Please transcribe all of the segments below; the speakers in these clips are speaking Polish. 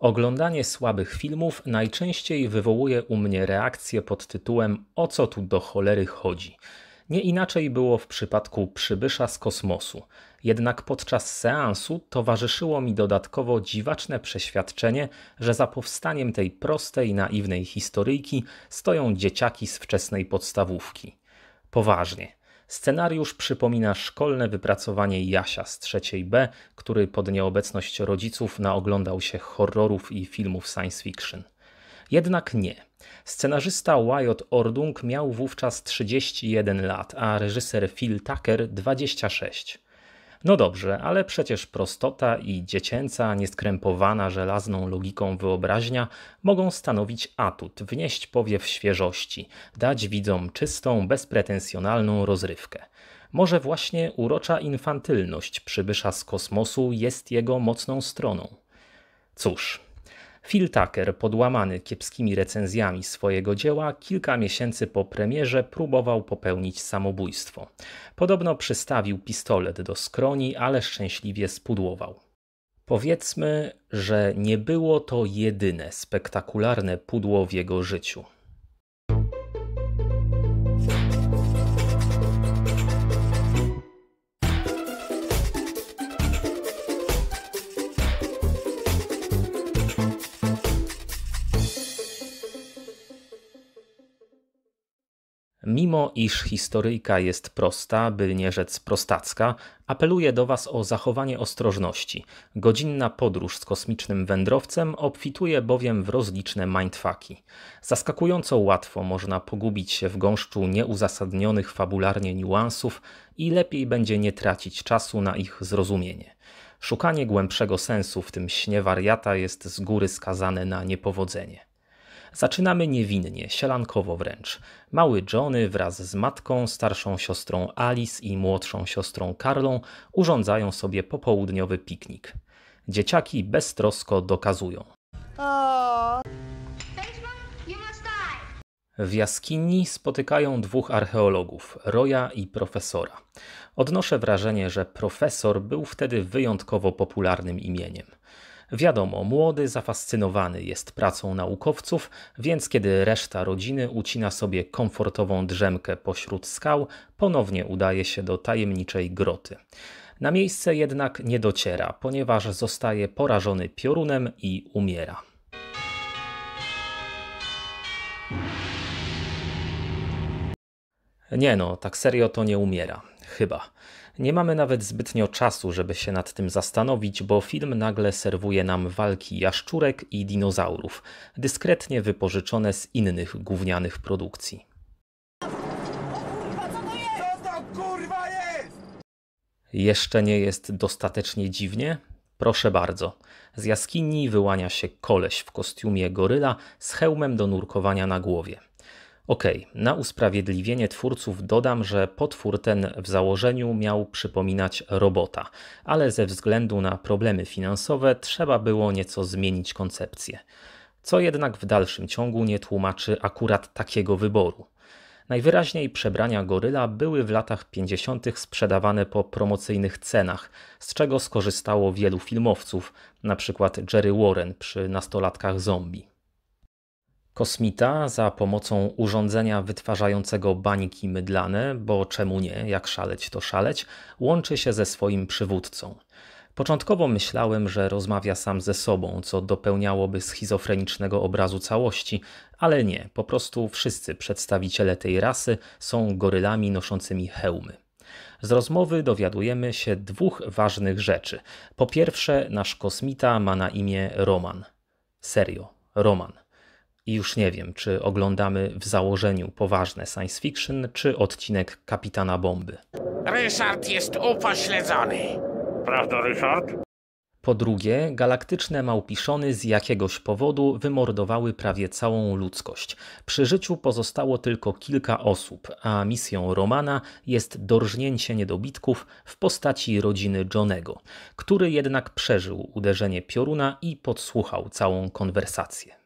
Oglądanie słabych filmów najczęściej wywołuje u mnie reakcję pod tytułem O co tu do cholery chodzi? Nie inaczej było w przypadku Przybysza z kosmosu. Jednak podczas seansu towarzyszyło mi dodatkowo dziwaczne przeświadczenie, że za powstaniem tej prostej, naiwnej historyjki stoją dzieciaki z wczesnej podstawówki. Poważnie. Scenariusz przypomina szkolne wypracowanie Jasia z trzeciej B, który pod nieobecność rodziców naoglądał się horrorów i filmów science fiction. Jednak nie. Scenarzysta Wyatt Ordung miał wówczas 31 lat, a reżyser Phil Tucker 26. No dobrze, ale przecież prostota i dziecięca, nieskrępowana żelazną logiką wyobraźnia mogą stanowić atut, wnieść powiew świeżości, dać widzom czystą, bezpretensjonalną rozrywkę. Może właśnie urocza infantylność przybysza z kosmosu jest jego mocną stroną. Cóż, Phil Tucker, podłamany kiepskimi recenzjami swojego dzieła, kilka miesięcy po premierze próbował popełnić samobójstwo. Podobno przystawił pistolet do skroni, ale szczęśliwie spudłował. Powiedzmy, że nie było to jedyne spektakularne pudło w jego życiu. Mimo iż historyjka jest prosta, by nie rzec prostacka, apeluję do Was o zachowanie ostrożności. Godzinna podróż z kosmicznym wędrowcem obfituje bowiem w rozliczne mindfucki. Zaskakująco łatwo można pogubić się w gąszczu nieuzasadnionych fabularnie niuansów i lepiej będzie nie tracić czasu na ich zrozumienie. Szukanie głębszego sensu w tym śnie wariata jest z góry skazane na niepowodzenie. Zaczynamy niewinnie, sielankowo wręcz. Mały Johnny wraz z matką, starszą siostrą Alice i młodszą siostrą Karlą urządzają sobie popołudniowy piknik. Dzieciaki beztrosko dokazują. W jaskini spotykają dwóch archeologów, Roya i profesora. Odnoszę wrażenie, że profesor był wtedy wyjątkowo popularnym imieniem. Wiadomo, młody zafascynowany jest pracą naukowców, więc kiedy reszta rodziny ucina sobie komfortową drzemkę pośród skał, ponownie udaje się do tajemniczej groty. Na miejsce jednak nie dociera, ponieważ zostaje porażony piorunem i umiera. Nie no, tak serio to nie umiera. Chyba. Nie mamy nawet zbytnio czasu, żeby się nad tym zastanowić, bo film nagle serwuje nam walki jaszczurek i dinozaurów, dyskretnie wypożyczone z innych gównianych produkcji. Jeszcze nie jest dostatecznie dziwnie? Proszę bardzo. Z jaskini wyłania się koleś w kostiumie goryla z hełmem do nurkowania na głowie. OK, na usprawiedliwienie twórców dodam, że potwór ten w założeniu miał przypominać robota, ale ze względu na problemy finansowe trzeba było nieco zmienić koncepcję. Co jednak w dalszym ciągu nie tłumaczy akurat takiego wyboru. Najwyraźniej przebrania goryla były w latach 50. sprzedawane po promocyjnych cenach, z czego skorzystało wielu filmowców, np. Jerry Warren przy nastolatkach zombie. Kosmita za pomocą urządzenia wytwarzającego bańki mydlane, bo czemu nie, jak szaleć to szaleć, łączy się ze swoim przywódcą. Początkowo myślałem, że rozmawia sam ze sobą, co dopełniałoby schizofrenicznego obrazu całości, ale nie, po prostu wszyscy przedstawiciele tej rasy są gorylami noszącymi hełmy. Z rozmowy dowiadujemy się dwóch ważnych rzeczy. Po pierwsze, nasz kosmita ma na imię Roman. Serio, Roman. I już nie wiem, czy oglądamy w założeniu poważne science fiction, czy odcinek Kapitana Bomby. Ryszard jest upośledzony. Prawda, Ryszard? Po drugie, galaktyczne małpiszony z jakiegoś powodu wymordowały prawie całą ludzkość. Przy życiu pozostało tylko kilka osób, a misją Romana jest dorżnięcie niedobitków w postaci rodziny Johnego, który jednak przeżył uderzenie pioruna i podsłuchał całą konwersację.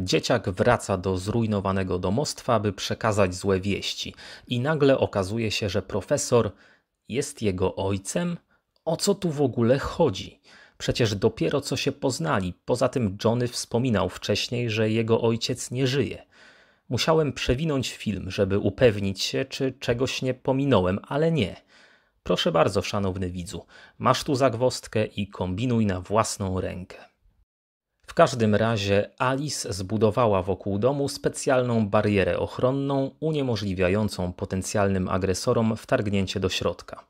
Dzieciak wraca do zrujnowanego domostwa, by przekazać złe wieści, i nagle okazuje się, że profesor jest jego ojcem? O co tu w ogóle chodzi? Przecież dopiero co się poznali. Poza tym Johnny wspominał wcześniej, że jego ojciec nie żyje. Musiałem przewinąć film, żeby upewnić się, czy czegoś nie pominąłem, ale nie. Proszę bardzo, szanowny widzu, masz tu zagwostkę i kombinuj na własną rękę. W każdym razie Alice zbudowała wokół domu specjalną barierę ochronną uniemożliwiającą potencjalnym agresorom wtargnięcie do środka.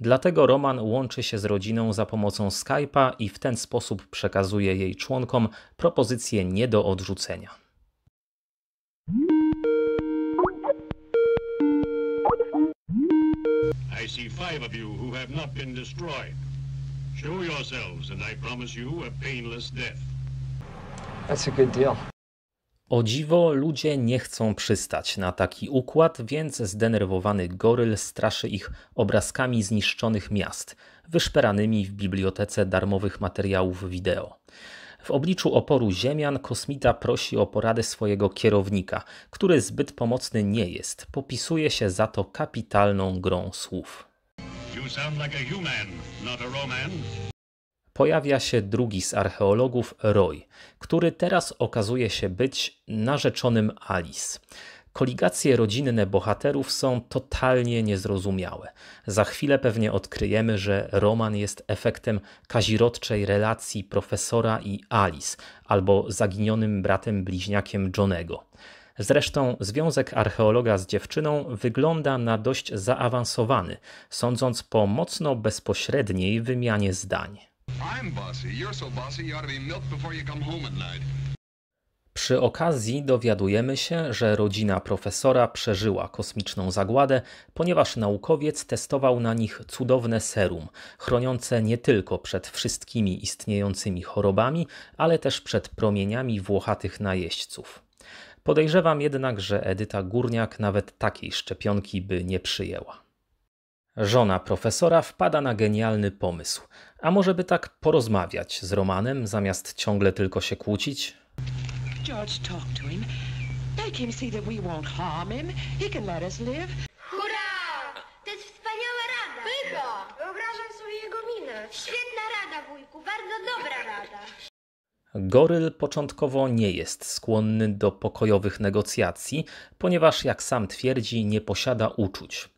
Dlatego Roman łączy się z rodziną za pomocą Skype'a i w ten sposób przekazuje jej członkom propozycję nie do odrzucenia. I see five of you who have not been destroyed. Show yourselves and I promise you a painless death. That's a good deal. O dziwo, ludzie nie chcą przystać na taki układ, więc zdenerwowany goryl straszy ich obrazkami zniszczonych miast, wyszperanymi w bibliotece darmowych materiałów wideo. W obliczu oporu Ziemian kosmita prosi o poradę swojego kierownika, który zbyt pomocny nie jest. Popisuje się za to kapitalną grą słów. You sound like a human, not a pojawia się drugi z archeologów, Roy, który teraz okazuje się być narzeczonym Alice. Koligacje rodzinne bohaterów są totalnie niezrozumiałe. Za chwilę pewnie odkryjemy, że roman jest efektem kazirodczej relacji profesora i Alice, albo zaginionym bratem bliźniakiem Johnego. Zresztą związek archeologa z dziewczyną wygląda na dość zaawansowany, sądząc po mocno bezpośredniej wymianie zdań. I'm bossy. You're so bossy you ought to be milked before you come home at night. Przy okazji dowiadujemy się, że rodzina profesora przeżyła kosmiczną zagładę, ponieważ naukowiec testował na nich cudowne serum, chroniące nie tylko przed wszystkimi istniejącymi chorobami, ale też przed promieniami włochatych najeźdźców. Podejrzewam jednak, że Edyta Górniak nawet takiej szczepionki by nie przyjęła. Żona profesora wpada na genialny pomysł. A może by tak porozmawiać z Romanem, zamiast ciągle tylko się kłócić? George, talk to him. Make him see that we won't harm him. He can let us live. Hurra! To jest wspaniała rada! Wyobrażam sobie jego minę. Świetna rada, wujku. Bardzo dobra rada. Goryl początkowo nie jest skłonny do pokojowych negocjacji, ponieważ, jak sam twierdzi, nie posiada uczuć.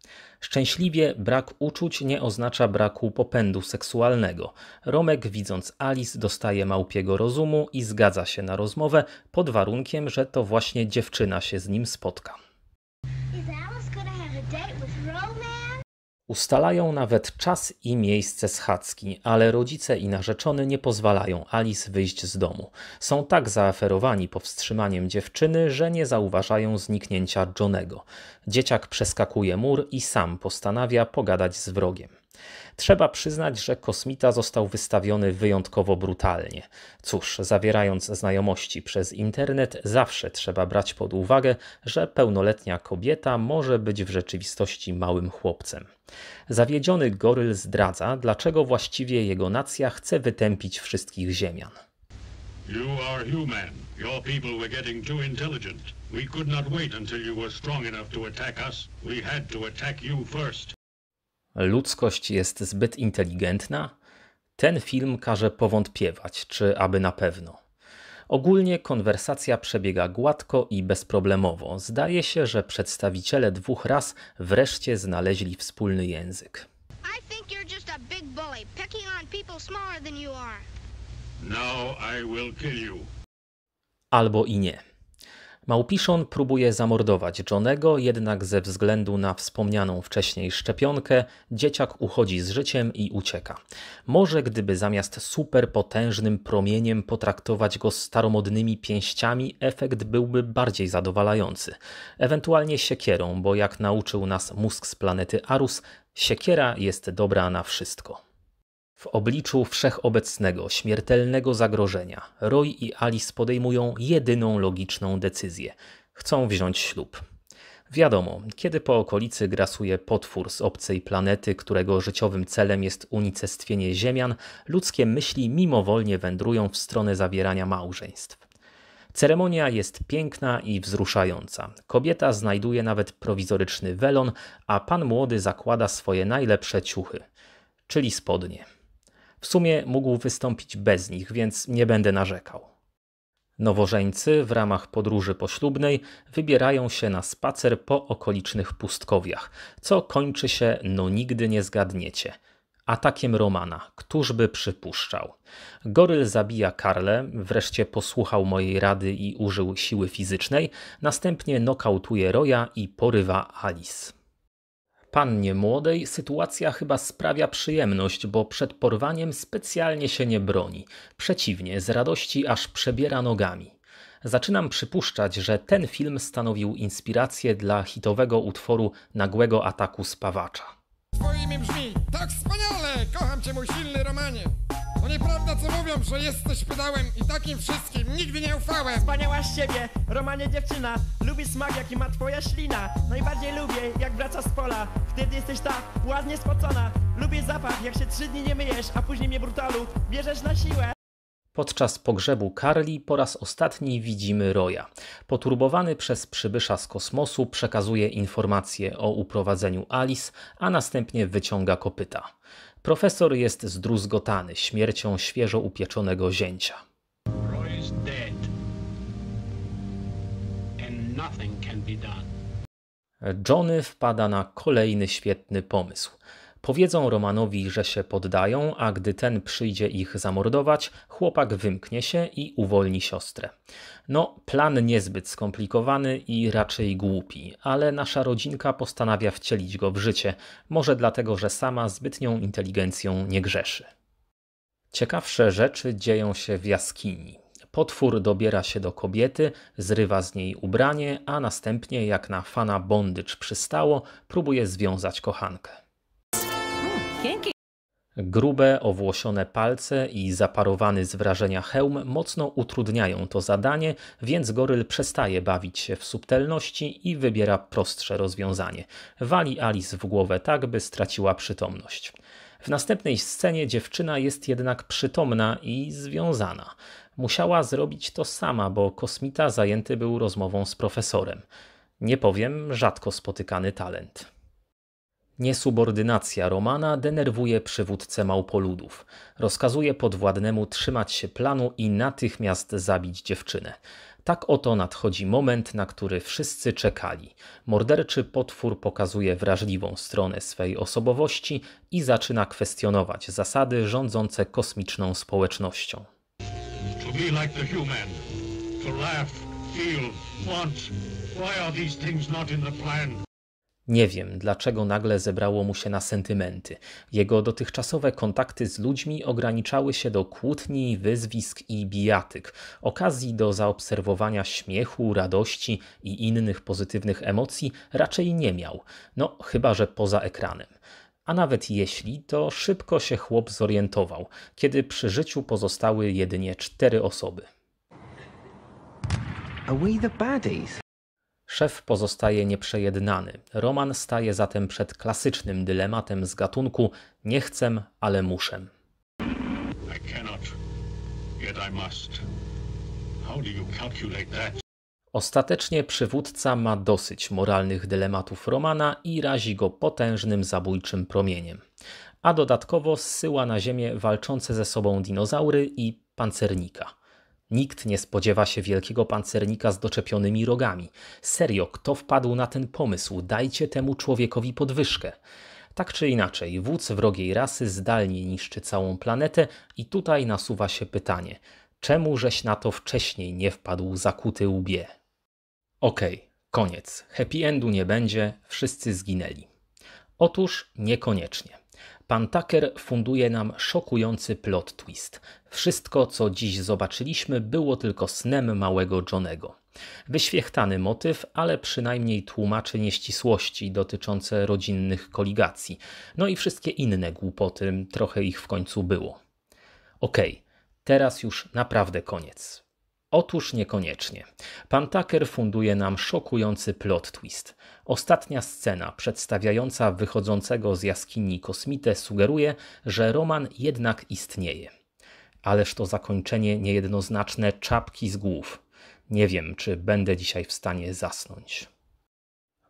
Szczęśliwie brak uczuć nie oznacza braku popędu seksualnego. Romek, widząc Alice, dostaje małpiego rozumu i zgadza się na rozmowę pod warunkiem, że to właśnie dziewczyna się z nim spotka. Ustalają nawet czas i miejsce schadzki, ale rodzice i narzeczony nie pozwalają Alice wyjść z domu. Są tak zaaferowani powstrzymaniem dziewczyny, że nie zauważają zniknięcia Johnego. Dzieciak przeskakuje mur i sam postanawia pogadać z wrogiem trzeba przyznać, że kosmita został wystawiony wyjątkowo brutalnie. Cóż, zawierając znajomości przez internet, zawsze trzeba brać pod uwagę, że pełnoletnia kobieta może być w rzeczywistości małym chłopcem. Zawiedziony goryl zdradza, dlaczego właściwie jego nacja chce wytępić wszystkich Ziemian. You are human. Your people were getting too intelligent. We could not wait until you were strong enough to attack us. We had to attack you first ludzkość jest zbyt inteligentna, ten film każe powątpiewać, czy aby na pewno. Ogólnie konwersacja przebiega gładko i bezproblemowo. Zdaje się, że przedstawiciele dwóch ras wreszcie znaleźli wspólny język. Albo i nie. Małpiszon próbuje zamordować Johnego, jednak ze względu na wspomnianą wcześniej szczepionkę, dzieciak uchodzi z życiem i ucieka. Może gdyby zamiast superpotężnym promieniem potraktować go staromodnymi pięściami, efekt byłby bardziej zadowalający. Ewentualnie siekierą, bo jak nauczył nas mózg z planety Arus, siekiera jest dobra na wszystko. W obliczu wszechobecnego, śmiertelnego zagrożenia, Roy i Alice podejmują jedyną logiczną decyzję. Chcą wziąć ślub. Wiadomo, kiedy po okolicy grasuje potwór z obcej planety, którego życiowym celem jest unicestwienie Ziemian, ludzkie myśli mimowolnie wędrują w stronę zawierania małżeństw. Ceremonia jest piękna i wzruszająca. Kobieta znajduje nawet prowizoryczny welon, a pan młody zakłada swoje najlepsze ciuchy, czyli spodnie. W sumie mógł wystąpić bez nich, więc nie będę narzekał. Nowożeńcy w ramach podróży poślubnej wybierają się na spacer po okolicznych pustkowiach, co kończy się, no nigdy nie zgadniecie, atakiem Romana, któż by przypuszczał. Goryl zabija Karle, wreszcie posłuchał mojej rady i użył siły fizycznej, następnie nokautuje Roya i porywa Alice. Pannie młodej sytuacja chyba sprawia przyjemność, bo przed porwaniem specjalnie się nie broni. Przeciwnie, z radości aż przebiera nogami. Zaczynam przypuszczać, że ten film stanowił inspirację dla hitowego utworu nagłego ataku spawacza. Twoje imię brzmi tak wspaniale, kocham cię mój silny Romanie. To nieprawda co mówią, że jesteś pedałem i takim wszystkim nigdy nie ufałem. Wspaniała z siebie, Romanie dziewczyna, lubi smak jaki ma twoja ślina. Najbardziej lubię jak wracasz z pola, wtedy jesteś tak ładnie spocona. Lubię zapach jak się trzy dni nie myjesz, a później mnie brutalu bierzesz na siłę. Podczas pogrzebu Karli po raz ostatni widzimy Roya. Poturbowany przez przybysza z kosmosu przekazuje informacje o uprowadzeniu Alice, a następnie wyciąga kopyta. Profesor jest zdruzgotany śmiercią świeżo upieczonego zięcia. Roy's dead. And nothing can be done. Johnny wpada na kolejny świetny pomysł. Powiedzą Romanowi, że się poddają, a gdy ten przyjdzie ich zamordować, chłopak wymknie się i uwolni siostrę. No, plan niezbyt skomplikowany i raczej głupi, ale nasza rodzinka postanawia wcielić go w życie, może dlatego, że sama zbytnią inteligencją nie grzeszy. Ciekawsze rzeczy dzieją się w jaskini. Potwór dobiera się do kobiety, zrywa z niej ubranie, a następnie, jak na fana bondycz przystało, próbuje związać kochankę. Grube, owłosione palce i zaparowany z wrażenia hełm mocno utrudniają to zadanie, więc goryl przestaje bawić się w subtelności i wybiera prostsze rozwiązanie. Wali Alice w głowę tak, by straciła przytomność. W następnej scenie dziewczyna jest jednak przytomna i związana. Musiała zrobić to sama, bo kosmita zajęty był rozmową z profesorem. Nie powiem, rzadko spotykany talent. Niesubordynacja Romana denerwuje przywódcę małpoludów. Rozkazuje podwładnemu trzymać się planu i natychmiast zabić dziewczynę. Tak oto nadchodzi moment, na który wszyscy czekali. Morderczy potwór pokazuje wrażliwą stronę swej osobowości i zaczyna kwestionować zasady rządzące kosmiczną społecznością. To be like the human, to laugh, feel, want. Why are these things not in the plan? Nie wiem, dlaczego nagle zebrało mu się na sentymenty. Jego dotychczasowe kontakty z ludźmi ograniczały się do kłótni, wyzwisk i bijatyk, okazji do zaobserwowania śmiechu, radości i innych pozytywnych emocji raczej nie miał, no chyba że poza ekranem. A nawet jeśli, to szybko się chłop zorientował, kiedy przy życiu pozostały jedynie cztery osoby. Are we the baddies? Szef pozostaje nieprzejednany. Roman staje zatem przed klasycznym dylematem z gatunku nie chcę, ale muszę. Ostatecznie przywódca ma dosyć moralnych dylematów Romana i razi go potężnym zabójczym promieniem. A dodatkowo zsyła na ziemię walczące ze sobą dinozaury i pancernika. Nikt nie spodziewa się wielkiego pancernika z doczepionymi rogami. Serio, kto wpadł na ten pomysł? Dajcie temu człowiekowi podwyżkę. Tak czy inaczej, wódz wrogiej rasy zdalnie niszczy całą planetę i tutaj nasuwa się pytanie, czemu żeś na to wcześniej nie wpadł zakuty łbie? Okej, okay, koniec. Happy endu nie będzie, wszyscy zginęli. Otóż niekoniecznie. Pan Tucker funduje nam szokujący plot twist. Wszystko, co dziś zobaczyliśmy, było tylko snem małego Johnego. Wyświechtany motyw, ale przynajmniej tłumaczy nieścisłości dotyczące rodzinnych koligacji. No i wszystkie inne głupoty, trochę ich w końcu było. Okej, okay, teraz już naprawdę koniec. Otóż niekoniecznie. Pan Tucker funduje nam szokujący plot twist. Ostatnia scena przedstawiająca wychodzącego z jaskini kosmitę sugeruje, że Roman jednak istnieje. Ależ to zakończenie niejednoznaczne czapki z głów. Nie wiem, czy będę dzisiaj w stanie zasnąć.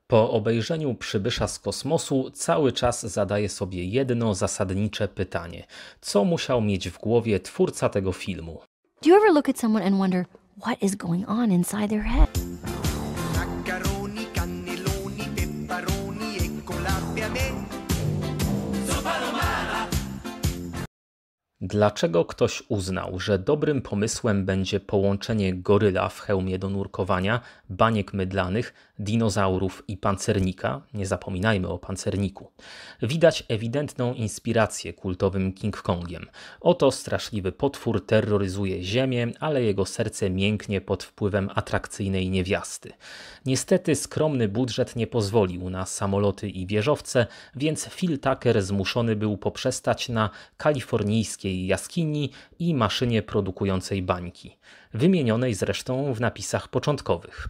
Po obejrzeniu przybysza z kosmosu cały czas zadaję sobie jedno zasadnicze pytanie: co musiał mieć w głowie twórca tego filmu? Do you ever look at someone and wonder what is going on inside their head? Dlaczego ktoś uznał, że dobrym pomysłem będzie połączenie goryla w hełmie do nurkowania, baniek mydlanych, dinozaurów i pancernika? Nie zapominajmy o pancerniku. Widać ewidentną inspirację kultowym King Kongiem. Oto straszliwy potwór terroryzuje Ziemię, ale jego serce mięknie pod wpływem atrakcyjnej niewiasty. Niestety skromny budżet nie pozwolił na samoloty i wieżowce, więc Phil Tucker zmuszony był poprzestać na kalifornijskiej zwanej jaskini i maszynie produkującej bańki, wymienionej zresztą w napisach początkowych.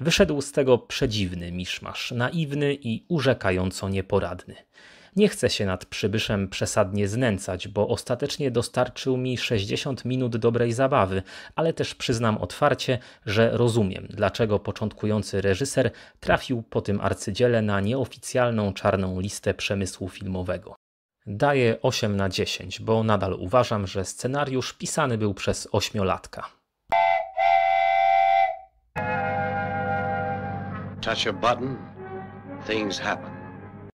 Wyszedł z tego przedziwny miszmasz, naiwny i urzekająco nieporadny. Nie chcę się nad przybyszem przesadnie znęcać, bo ostatecznie dostarczył mi 60 minut dobrej zabawy, ale też przyznam otwarcie, że rozumiem, dlaczego początkujący reżyser trafił po tym arcydziele na nieoficjalną czarną listę przemysłu filmowego. Daję 8 na 10, bo nadal uważam, że scenariusz pisany był przez ośmiolatka. Touch a button, things happen.